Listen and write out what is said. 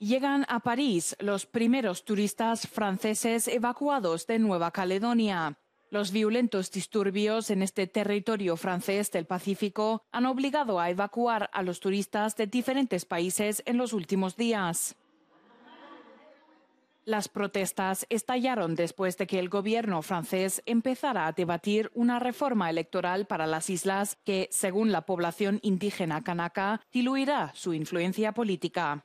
Llegan a París los primeros turistas franceses evacuados de Nueva Caledonia. Los violentos disturbios en este territorio francés del Pacífico han obligado a evacuar a los turistas de diferentes países en los últimos días. Las protestas estallaron después de que el gobierno francés empezara a debatir una reforma electoral para las islas que, según la población indígena kanaka, diluirá su influencia política.